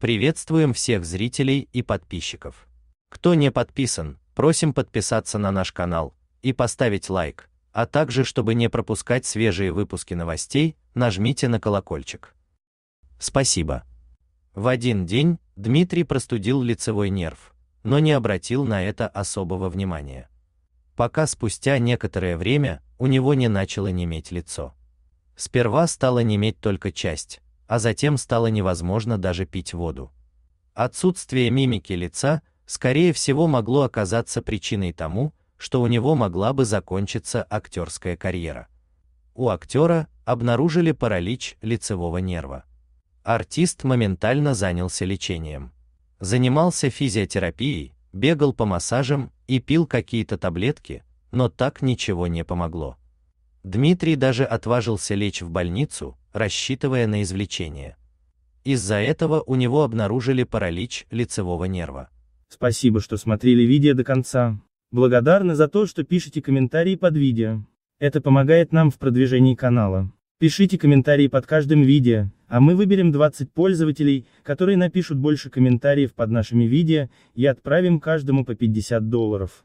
Приветствуем всех зрителей и подписчиков. Кто не подписан, просим подписаться на наш канал и поставить лайк, а также, чтобы не пропускать свежие выпуски новостей, нажмите на колокольчик. Спасибо. В один день Дмитрий простудил лицевой нерв, но не обратил на это особого внимания. Пока спустя некоторое время у него не начало неметь лицо. Сперва стало неметь только часть, а затем стало невозможно даже пить воду. Отсутствие мимики лица, скорее всего, могло оказаться причиной тому, что у него могла бы закончиться актерская карьера. У актера обнаружили паралич лицевого нерва. Артист моментально занялся лечением. Занимался физиотерапией, бегал по массажам и пил какие-то таблетки, но так ничего не помогло. Дмитрий даже отважился лечь в больницу, рассчитывая на извлечение. Из-за этого у него обнаружили паралич лицевого нерва. Спасибо, что смотрели видео до конца. Благодарны за то, что пишете комментарии под видео. Это помогает нам в продвижении канала. Пишите комментарии под каждым видео, а мы выберем 20 пользователей, которые напишут больше комментариев под нашими видео, и отправим каждому по 50 долларов.